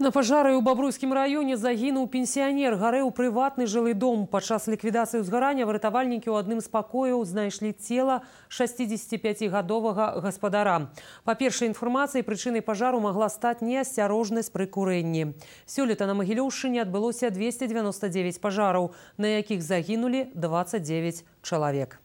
На пажары ў бабруйскім раёне загінуў пенсіянер гарэў приватный жылы дом Под падчас ликвидации ўзгарання выратавальнікі у адным из покоев знайшлі тело 65гадовага По первой информации причиной прычынай могла стать неосторожность при курении. курэнні лето на магілёўшчыне адбылося 299 пожаров, на яких загинули 29 человек.